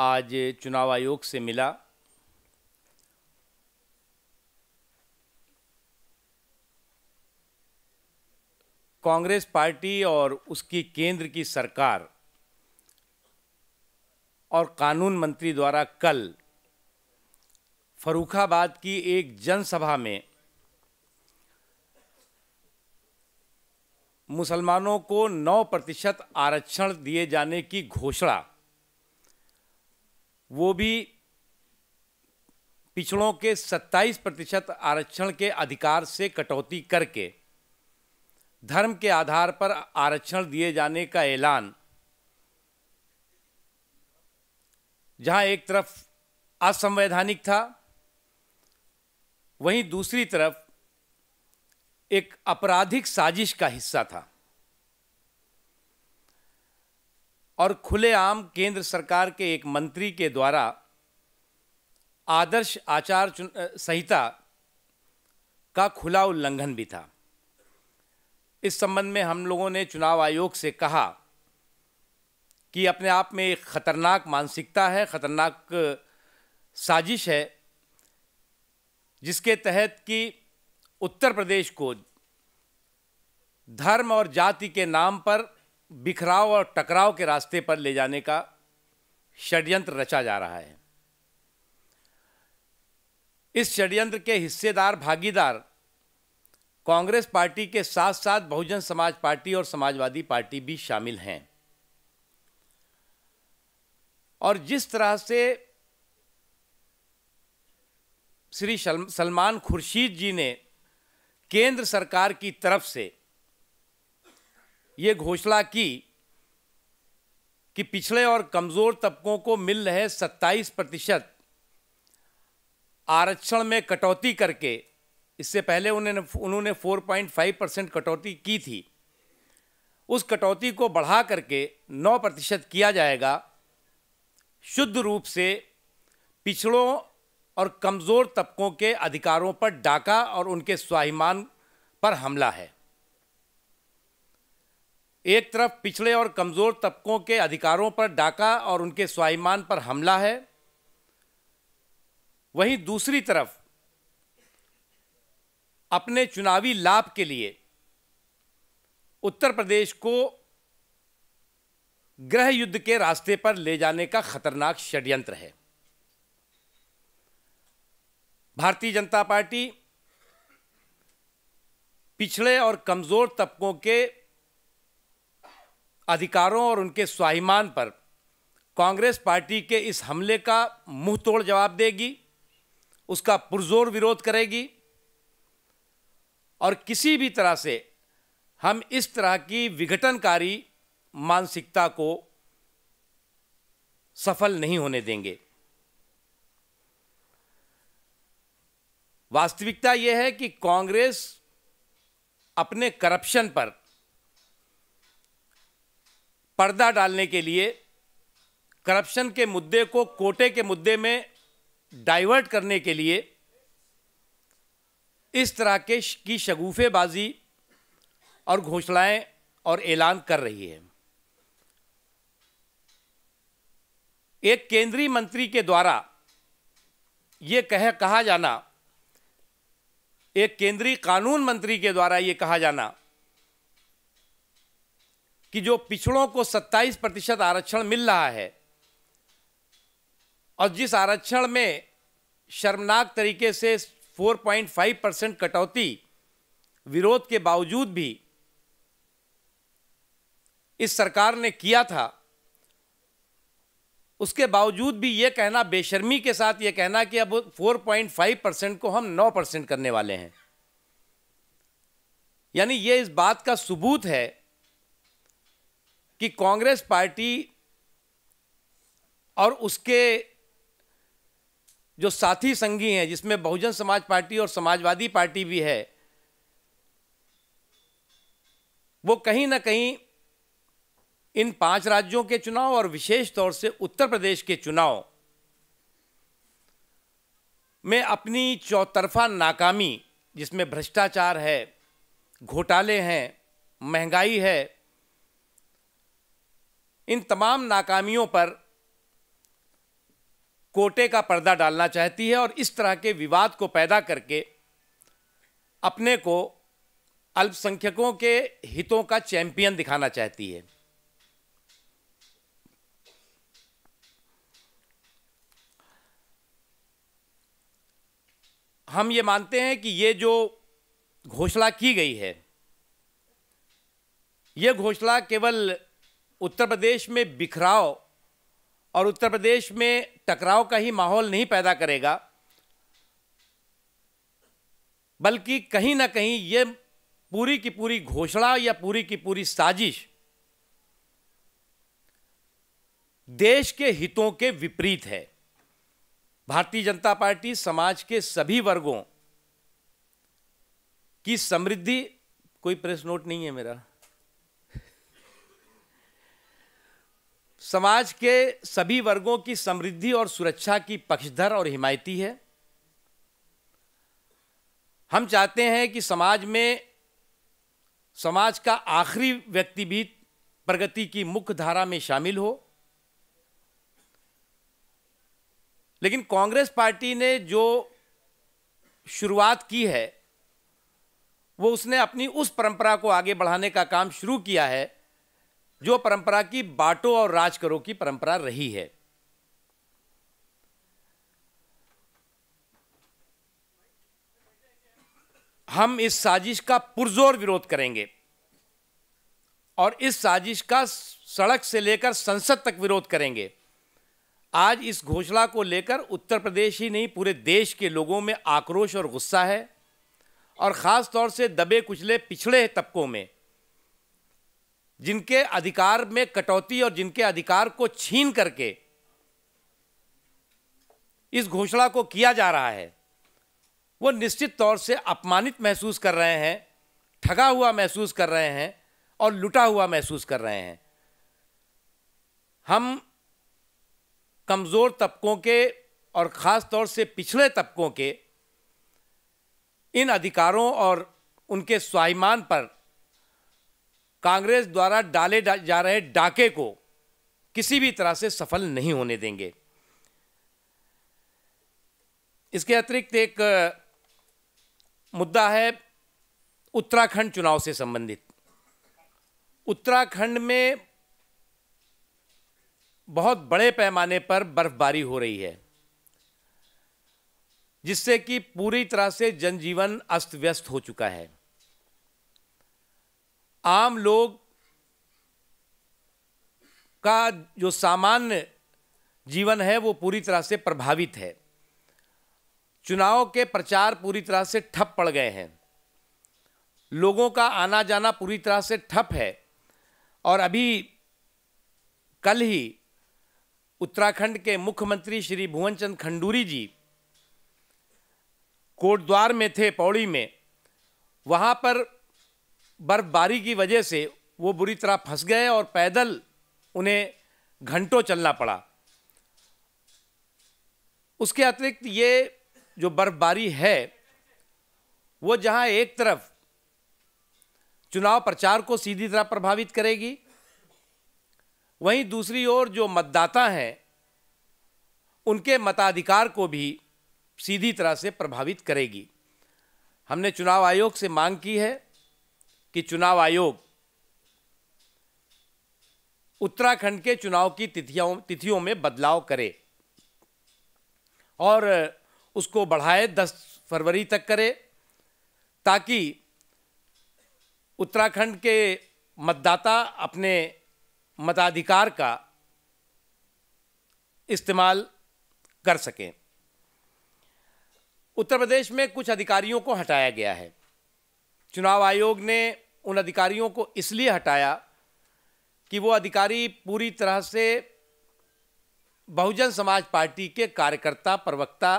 आज चुनाव आयोग से मिला कांग्रेस पार्टी और उसकी केंद्र की सरकार और कानून मंत्री द्वारा कल फरुखाबाद की एक जनसभा में मुसलमानों को 9 प्रतिशत आरक्षण दिए जाने की घोषणा वो भी पिछड़ों के 27 प्रतिशत आरक्षण के अधिकार से कटौती करके धर्म के आधार पर आरक्षण दिए जाने का ऐलान जहां एक तरफ असंवैधानिक था वहीं दूसरी तरफ एक आपराधिक साजिश का हिस्सा था और खुलेआम केंद्र सरकार के एक मंत्री के द्वारा आदर्श आचार संहिता का खुला उल्लंघन भी था इस संबंध में हम लोगों ने चुनाव आयोग से कहा कि अपने आप में एक खतरनाक मानसिकता है खतरनाक साजिश है जिसके तहत कि उत्तर प्रदेश को धर्म और जाति के नाम पर बिखराव और टकराव के रास्ते पर ले जाने का षड्यंत्र रचा जा रहा है इस षड्यंत्र के हिस्सेदार भागीदार कांग्रेस पार्टी के साथ साथ बहुजन समाज पार्टी और समाजवादी पार्टी भी शामिल हैं और जिस तरह से श्री सलमान खुर्शीद जी ने केंद्र सरकार की तरफ से ये घोषणा की कि पिछड़े और कमज़ोर तबकों को मिल रहे 27 प्रतिशत आरक्षण में कटौती करके इससे पहले उन्होंने उन्होंने 4.5 परसेंट कटौती की थी उस कटौती को बढ़ा करके 9 प्रतिशत किया जाएगा शुद्ध रूप से पिछड़ों और कमज़ोर तबकों के अधिकारों पर डाका और उनके स्वाभिमान पर हमला है एक तरफ पिछड़े और कमज़ोर तबकों के अधिकारों पर डाका और उनके स्वाभिमान पर हमला है वहीं दूसरी तरफ अपने चुनावी लाभ के लिए उत्तर प्रदेश को ग्रह युद्ध के रास्ते पर ले जाने का खतरनाक षड्यंत्र है भारतीय जनता पार्टी पिछड़े और कमज़ोर तबकों के अधिकारों और उनके स्वाभिमान पर कांग्रेस पार्टी के इस हमले का मुंह तोड़ जवाब देगी उसका पुरजोर विरोध करेगी और किसी भी तरह से हम इस तरह की विघटनकारी मानसिकता को सफल नहीं होने देंगे वास्तविकता यह है कि कांग्रेस अपने करप्शन पर पर्दा डालने के लिए करप्शन के मुद्दे को कोटे के मुद्दे में डाइवर्ट करने के लिए इस तरह के की शगुफेबाजी और घोषणाएं और ऐलान कर रही है एक केंद्रीय मंत्री के द्वारा ये कह कहा जाना एक केंद्रीय कानून मंत्री के द्वारा ये कहा जाना कि जो पिछड़ों को 27 प्रतिशत आरक्षण मिल रहा है और जिस आरक्षण में शर्मनाक तरीके से 4.5 परसेंट कटौती विरोध के बावजूद भी इस सरकार ने किया था उसके बावजूद भी ये कहना बेशर्मी के साथ ये कहना कि अब 4.5 परसेंट को हम 9 परसेंट करने वाले हैं यानी ये इस बात का सबूत है कि कांग्रेस पार्टी और उसके जो साथी संगी हैं जिसमें बहुजन समाज पार्टी और समाजवादी पार्टी भी है वो कहीं ना कहीं इन पांच राज्यों के चुनाव और विशेष तौर से उत्तर प्रदेश के चुनाव में अपनी चौतरफा नाकामी जिसमें भ्रष्टाचार है घोटाले हैं महंगाई है इन तमाम नाकामियों पर कोटे का पर्दा डालना चाहती है और इस तरह के विवाद को पैदा करके अपने को अल्पसंख्यकों के हितों का चैंपियन दिखाना चाहती है हम ये मानते हैं कि ये जो घोषणा की गई है ये घोषणा केवल उत्तर प्रदेश में बिखराव और उत्तर प्रदेश में टकराव का ही माहौल नहीं पैदा करेगा बल्कि कहीं ना कहीं ये पूरी की पूरी घोषणा या पूरी की पूरी साजिश देश के हितों के विपरीत है भारतीय जनता पार्टी समाज के सभी वर्गों की समृद्धि कोई प्रेस नोट नहीं है मेरा समाज के सभी वर्गों की समृद्धि और सुरक्षा की पक्षधर और हिमायती है हम चाहते हैं कि समाज में समाज का आखिरी व्यक्ति भी प्रगति की मुख्य धारा में शामिल हो लेकिन कांग्रेस पार्टी ने जो शुरुआत की है वो उसने अपनी उस परंपरा को आगे बढ़ाने का काम शुरू किया है जो परंपरा की बाटो और राज करो की परंपरा रही है हम इस साजिश का पुरजोर विरोध करेंगे और इस साजिश का सड़क से लेकर संसद तक विरोध करेंगे आज इस घोषणा को लेकर उत्तर प्रदेश ही नहीं पूरे देश के लोगों में आक्रोश और गुस्सा है और ख़ास तौर से दबे कुचले पिछड़े तबकों में जिनके अधिकार में कटौती और जिनके अधिकार को छीन करके इस घोषणा को किया जा रहा है वो निश्चित तौर से अपमानित महसूस कर रहे हैं ठगा हुआ महसूस कर रहे हैं और लुटा हुआ महसूस कर रहे हैं हम कमज़ोर तबकों के और ख़ास तौर से पिछड़े तबकों के इन अधिकारों और उनके स्वाभिमान पर कांग्रेस द्वारा डाले डा, जा रहे डाके को किसी भी तरह से सफल नहीं होने देंगे इसके अतिरिक्त एक मुद्दा है उत्तराखंड चुनाव से संबंधित उत्तराखंड में बहुत बड़े पैमाने पर बर्फबारी हो रही है जिससे कि पूरी तरह से जनजीवन अस्त व्यस्त हो चुका है आम लोग का जो सामान्य जीवन है वो पूरी तरह से प्रभावित है चुनाव के प्रचार पूरी तरह से ठप पड़ गए हैं लोगों का आना जाना पूरी तरह से ठप है और अभी कल ही उत्तराखंड के मुख्यमंत्री श्री भुवन चंद खंडूरी जी कोटद्वार में थे पौड़ी में वहाँ पर बर्फबारी की वजह से वो बुरी तरह फंस गए और पैदल उन्हें घंटों चलना पड़ा उसके अतिरिक्त ये जो बर्फबारी है वो जहाँ एक तरफ चुनाव प्रचार को सीधी तरह प्रभावित करेगी वहीं दूसरी ओर जो मतदाता हैं उनके मताधिकार को भी सीधी तरह से प्रभावित करेगी हमने चुनाव आयोग से मांग की है कि चुनाव आयोग उत्तराखंड के चुनाव की तिथियों तिथियों में बदलाव करे और उसको बढ़ाए 10 फरवरी तक करे ताकि उत्तराखंड के मतदाता अपने मताधिकार का इस्तेमाल कर सकें उत्तर प्रदेश में कुछ अधिकारियों को हटाया गया है चुनाव आयोग ने उन अधिकारियों को इसलिए हटाया कि वो अधिकारी पूरी तरह से बहुजन समाज पार्टी के कार्यकर्ता प्रवक्ता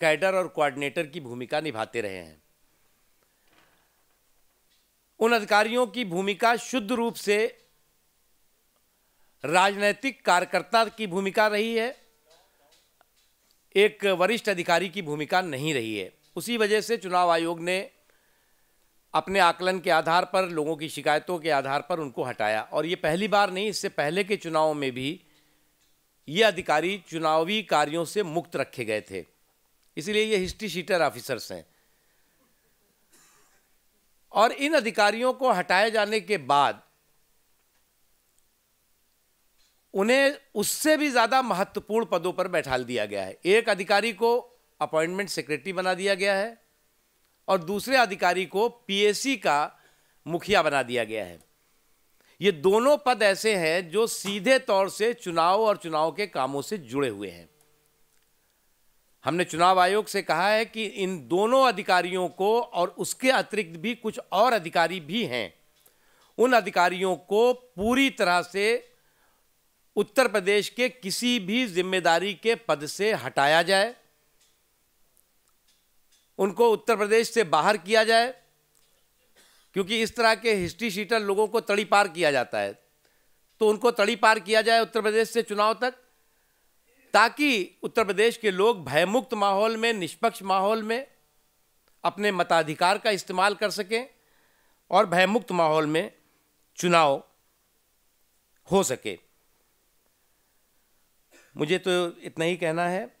कैडर और कोऑर्डिनेटर की भूमिका निभाते रहे हैं उन अधिकारियों की भूमिका शुद्ध रूप से राजनैतिक कार्यकर्ता की भूमिका रही है एक वरिष्ठ अधिकारी की भूमिका नहीं रही है उसी वजह से चुनाव आयोग ने अपने आकलन के आधार पर लोगों की शिकायतों के आधार पर उनको हटाया और ये पहली बार नहीं इससे पहले के चुनाव में भी ये अधिकारी चुनावी कार्यों से मुक्त रखे गए थे इसलिए ये हिस्ट्री शीटर ऑफिसर्स हैं और इन अधिकारियों को हटाए जाने के बाद उन्हें उससे भी ज़्यादा महत्वपूर्ण पदों पर बैठा दिया गया है एक अधिकारी को अपॉइंटमेंट सेक्रेटरी बना दिया गया है और दूसरे अधिकारी को पीएसी का मुखिया बना दिया गया है ये दोनों पद ऐसे हैं जो सीधे तौर से चुनाव और चुनाव के कामों से जुड़े हुए हैं हमने चुनाव आयोग से कहा है कि इन दोनों अधिकारियों को और उसके अतिरिक्त भी कुछ और अधिकारी भी हैं उन अधिकारियों को पूरी तरह से उत्तर प्रदेश के किसी भी जिम्मेदारी के पद से हटाया जाए उनको उत्तर प्रदेश से बाहर किया जाए क्योंकि इस तरह के हिस्ट्री शीटर लोगों को तड़ी पार किया जाता है तो उनको तड़ी पार किया जाए उत्तर प्रदेश से चुनाव तक ताकि उत्तर प्रदेश के लोग भयमुक्त माहौल में निष्पक्ष माहौल में अपने मताधिकार का इस्तेमाल कर सकें और भयमुक्त माहौल में चुनाव हो सके मुझे तो इतना ही कहना है